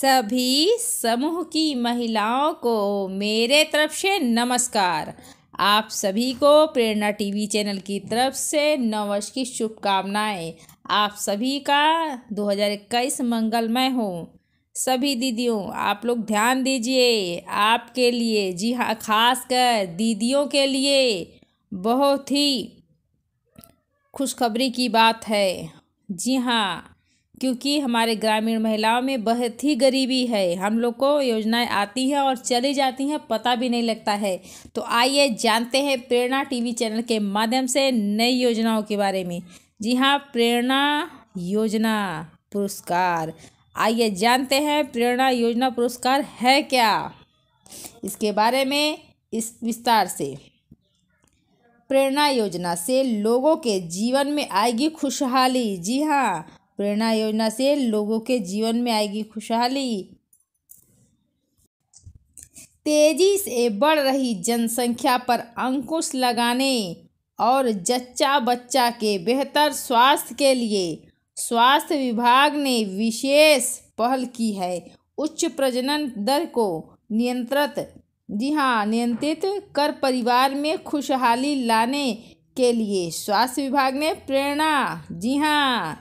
सभी समूह की महिलाओं को मेरे तरफ से नमस्कार आप सभी को प्रेरणा टीवी चैनल की तरफ से नववर्ष की शुभकामनाएं आप सभी का 2021 मंगलमय हो सभी दीदियों आप लोग ध्यान दीजिए आपके लिए जी हाँ खास कर दीदियों के लिए बहुत ही खुशखबरी की बात है जी हाँ क्योंकि हमारे ग्रामीण महिलाओं में बहुत ही गरीबी है हम लोग को योजनाएं आती हैं और चली जाती हैं पता भी नहीं लगता है तो आइए जानते हैं प्रेरणा टीवी चैनल के माध्यम से नई योजनाओं के बारे में जी हाँ प्रेरणा योजना पुरस्कार आइए जानते हैं प्रेरणा योजना पुरस्कार है क्या इसके बारे में इस विस्तार से प्रेरणा योजना से लोगों के जीवन में आएगी खुशहाली जी हाँ प्रेरणा योजना से लोगों के जीवन में आएगी खुशहाली तेजी से बढ़ रही जनसंख्या पर अंकुश लगाने और जच्चा बच्चा के बेहतर स्वास्थ्य के लिए स्वास्थ्य विभाग ने विशेष पहल की है उच्च प्रजनन दर को नियंत्रित जी हाँ नियंत्रित कर परिवार में खुशहाली लाने के लिए स्वास्थ्य विभाग ने प्रेरणा जी हाँ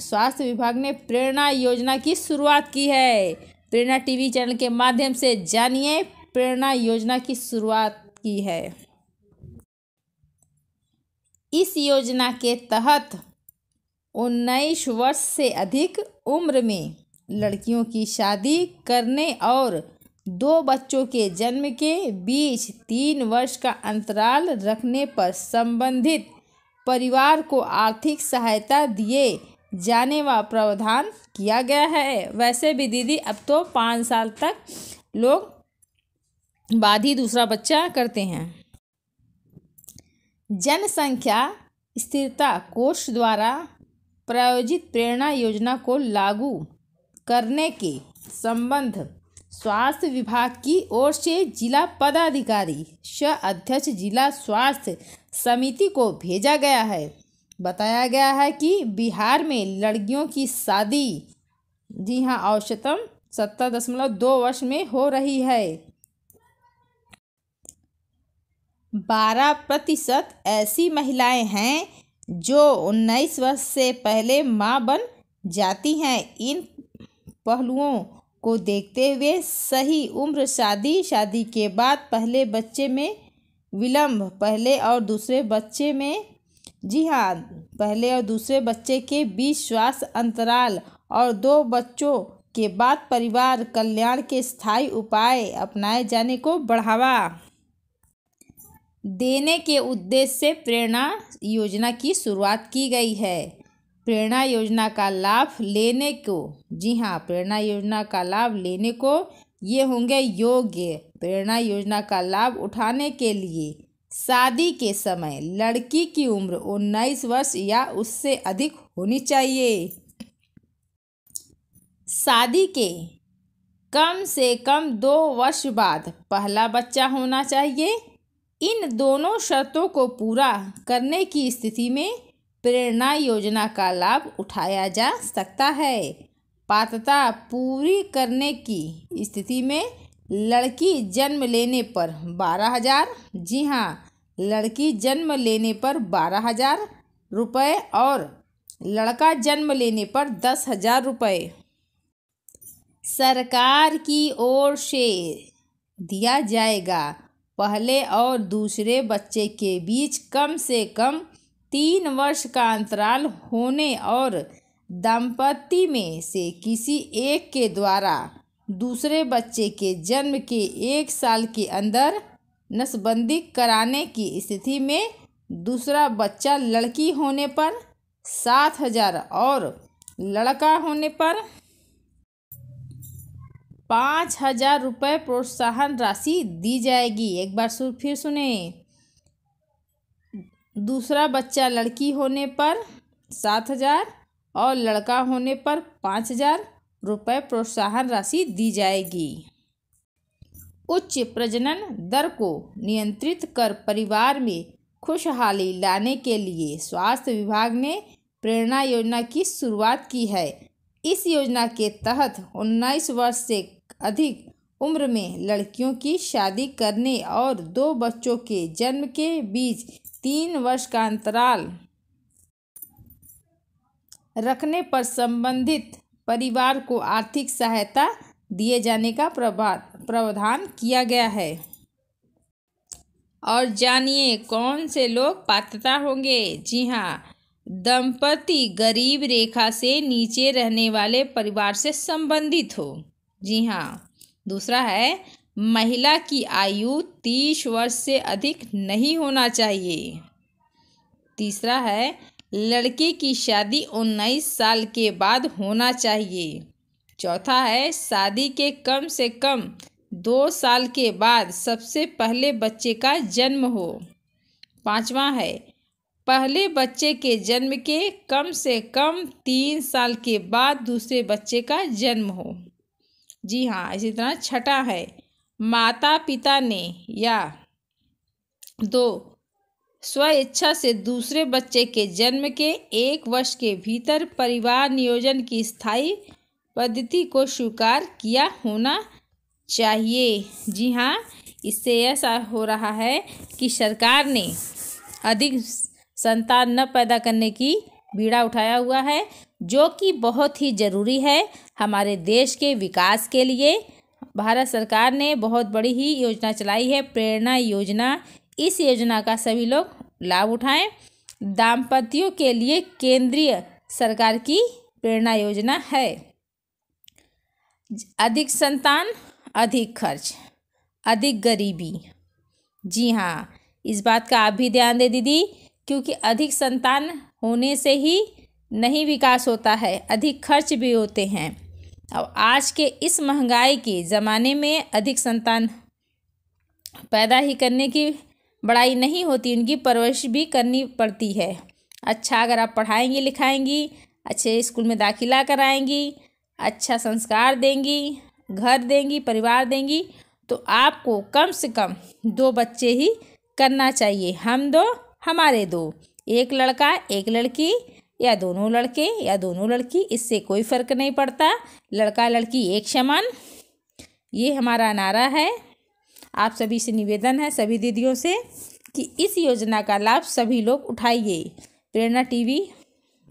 स्वास्थ्य विभाग ने प्रेरणा योजना की शुरुआत की है प्रेरणा टीवी चैनल के माध्यम से जानिए प्रेरणा योजना की शुरुआत की है इस योजना के तहत उन्नीस वर्ष से अधिक उम्र में लड़कियों की शादी करने और दो बच्चों के जन्म के बीच तीन वर्ष का अंतराल रखने पर संबंधित परिवार को आर्थिक सहायता दिए जाने व प्रावधान किया गया है वैसे भी दीदी अब तो पाँच साल तक लोग बाद ही दूसरा बच्चा करते हैं जनसंख्या स्थिरता कोष द्वारा प्रायोजित प्रेरणा योजना को लागू करने के संबंध स्वास्थ्य विभाग की ओर से जिला पदाधिकारी स अध्यक्ष जिला स्वास्थ्य समिति को भेजा गया है बताया गया है कि बिहार में लड़कियों की शादी जी हाँ औसतम सत्तर दशमलव दो वर्ष में हो रही है बारह प्रतिशत ऐसी महिलाएं हैं जो उन्नीस वर्ष से पहले मां बन जाती हैं इन पहलुओं को देखते हुए सही उम्र शादी शादी के बाद पहले बच्चे में विलंब पहले और दूसरे बच्चे में जी हाँ पहले और दूसरे बच्चे के बीच श्वास अंतराल और दो बच्चों के बाद परिवार कल्याण के स्थायी उपाय अपनाए जाने को बढ़ावा देने के उद्देश्य से प्रेरणा योजना की शुरुआत की गई है प्रेरणा योजना का लाभ लेने को जी हाँ प्रेरणा योजना का लाभ लेने को ये होंगे योग्य प्रेरणा योजना का लाभ उठाने के लिए शादी के समय लड़की की उम्र उन्नीस वर्ष या उससे अधिक होनी चाहिए शादी के कम से कम दो वर्ष बाद पहला बच्चा होना चाहिए इन दोनों शर्तों को पूरा करने की स्थिति में प्रेरणा योजना का लाभ उठाया जा सकता है पात्रता पूरी करने की स्थिति में लड़की जन्म लेने पर बारह हजार जी हाँ लड़की जन्म लेने पर बारह हजार रुपये और लड़का जन्म लेने पर दस हजार रुपये सरकार की ओर से दिया जाएगा पहले और दूसरे बच्चे के बीच कम से कम तीन वर्ष का अंतराल होने और दंपत्ति में से किसी एक के द्वारा दूसरे बच्चे के जन्म के एक साल के अंदर नसबंदी कराने की स्थिति में दूसरा बच्चा लड़की होने पर सात हजार और लड़का होने पर पाँच हजार रुपये प्रोत्साहन राशि दी जाएगी एक बार सु, फिर सुने दूसरा बच्चा लड़की होने पर सात हजार और लड़का होने पर पाँच हजार रुपये प्रोत्साहन राशि दी जाएगी उच्च प्रजनन दर को नियंत्रित कर परिवार में खुशहाली लाने के लिए स्वास्थ्य विभाग ने प्रेरणा योजना की शुरुआत की है इस योजना के तहत 19 वर्ष से अधिक उम्र में लड़कियों की शादी करने और दो बच्चों के जन्म के बीच तीन वर्ष का अंतराल रखने पर संबंधित परिवार को आर्थिक सहायता दिए जाने का प्रावधान किया गया है और जानिए कौन से लोग पात्रता होंगे जी हाँ दंपति गरीब रेखा से नीचे रहने वाले परिवार से संबंधित हो जी हाँ दूसरा है महिला की आयु तीस वर्ष से अधिक नहीं होना चाहिए तीसरा है लड़के की शादी उन्नीस साल के बाद होना चाहिए चौथा है शादी के कम से कम दो साल के बाद सबसे पहले बच्चे का जन्म हो पांचवा है पहले बच्चे के जन्म के कम से कम तीन साल के बाद दूसरे बच्चे का जन्म हो जी हाँ इसी तरह छठा है माता पिता ने या दो स्वेच्छा से दूसरे बच्चे के जन्म के एक वर्ष के भीतर परिवार नियोजन की स्थायी पद्धति को स्वीकार किया होना चाहिए जी हाँ इससे ऐसा हो रहा है कि सरकार ने अधिक संतान न पैदा करने की बीड़ा उठाया हुआ है जो कि बहुत ही ज़रूरी है हमारे देश के विकास के लिए भारत सरकार ने बहुत बड़ी ही योजना चलाई है प्रेरणा योजना इस योजना का सभी लोग लाभ उठाएं दाम्पत्यों के लिए केंद्रीय सरकार की प्रेरणा योजना है अधिक संतान अधिक खर्च अधिक गरीबी जी हाँ इस बात का आप भी ध्यान दें दीदी क्योंकि अधिक संतान होने से ही नहीं विकास होता है अधिक खर्च भी होते हैं अब आज के इस महंगाई के ज़माने में अधिक संतान पैदा ही करने की बड़ाई नहीं होती उनकी परवरिश भी करनी पड़ती है अच्छा अगर आप पढ़ाएंगी लिखाएंगी अच्छे स्कूल में दाखिला कराएंगी अच्छा संस्कार देंगी घर देंगी परिवार देंगी तो आपको कम से कम दो बच्चे ही करना चाहिए हम दो हमारे दो एक लड़का एक लड़की या दोनों लड़के या दोनों लड़की इससे कोई फ़र्क नहीं पड़ता लड़का लड़की एक समान ये हमारा नारा है आप सभी से निवेदन है सभी दीदियों से कि इस योजना का लाभ सभी लोग उठाइए प्रेरणा टीवी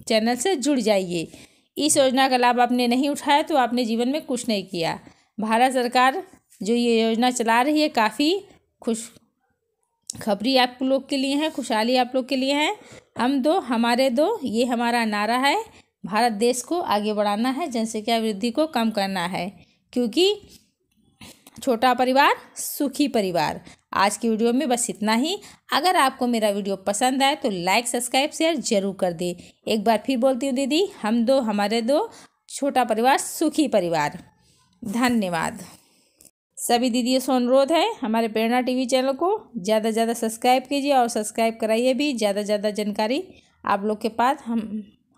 चैनल से जुड़ जाइए इस योजना का लाभ आपने नहीं उठाया तो आपने जीवन में कुछ नहीं किया भारत सरकार जो ये योजना चला रही है काफ़ी खुश खबरी आप लोग के लिए है खुशहाली आप लोग के लिए है हम दो हमारे दो ये हमारा नारा है भारत देश को आगे बढ़ाना है जनसंख्या वृद्धि को कम करना है क्योंकि छोटा परिवार सुखी परिवार आज की वीडियो में बस इतना ही अगर आपको मेरा वीडियो पसंद आए तो लाइक सब्सक्राइब शेयर जरूर कर दें एक बार फिर बोलती हूँ दीदी हम दो हमारे दो छोटा परिवार सुखी परिवार धन्यवाद सभी दीदियों से अनुरोध है हमारे प्रेरणा टीवी चैनल को ज़्यादा से ज़्यादा सब्सक्राइब कीजिए और सब्सक्राइब कराइए भी ज़्यादा से ज़्यादा जानकारी आप लोग के पास हम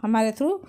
हमारे थ्रू